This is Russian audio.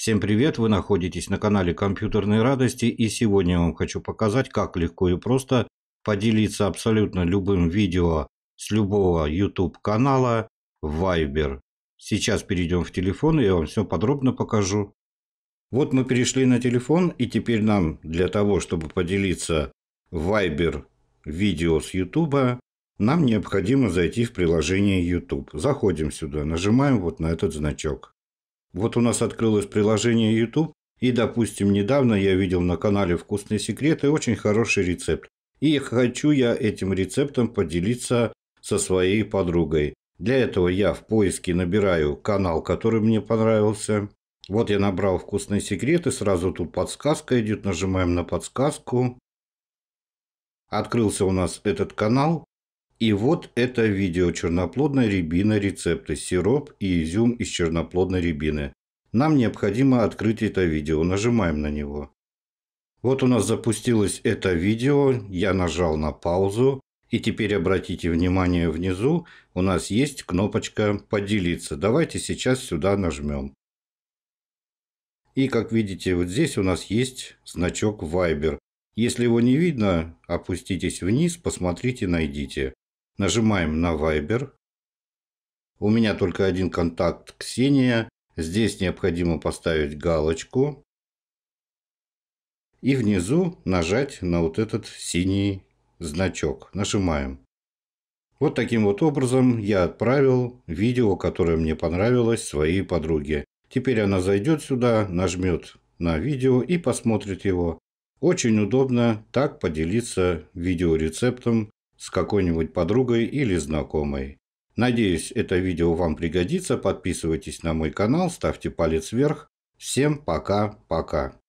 Всем привет, вы находитесь на канале Компьютерной радости и сегодня я вам хочу показать, как легко и просто поделиться абсолютно любым видео с любого YouTube канала в Viber. Сейчас перейдем в телефон и я вам все подробно покажу. Вот мы перешли на телефон и теперь нам для того, чтобы поделиться Viber видео с YouTube, нам необходимо зайти в приложение YouTube. Заходим сюда, нажимаем вот на этот значок. Вот у нас открылось приложение YouTube, и, допустим, недавно я видел на канале «Вкусные секреты» очень хороший рецепт. И хочу я этим рецептом поделиться со своей подругой. Для этого я в поиске набираю канал, который мне понравился. Вот я набрал «Вкусные секреты», сразу тут подсказка идет, нажимаем на подсказку. Открылся у нас этот канал. И вот это видео черноплодная рябина рецепты сироп и изюм из черноплодной рябины. Нам необходимо открыть это видео. Нажимаем на него. Вот у нас запустилось это видео. Я нажал на паузу. И теперь обратите внимание внизу, у нас есть кнопочка «Поделиться». Давайте сейчас сюда нажмем. И как видите, вот здесь у нас есть значок Viber. Если его не видно, опуститесь вниз, посмотрите, найдите. Нажимаем на Viber. У меня только один контакт Ксения. Здесь необходимо поставить галочку. И внизу нажать на вот этот синий значок. Нажимаем. Вот таким вот образом я отправил видео, которое мне понравилось своей подруге. Теперь она зайдет сюда, нажмет на видео и посмотрит его. Очень удобно так поделиться видеорецептом с какой-нибудь подругой или знакомой. Надеюсь, это видео вам пригодится. Подписывайтесь на мой канал, ставьте палец вверх. Всем пока-пока.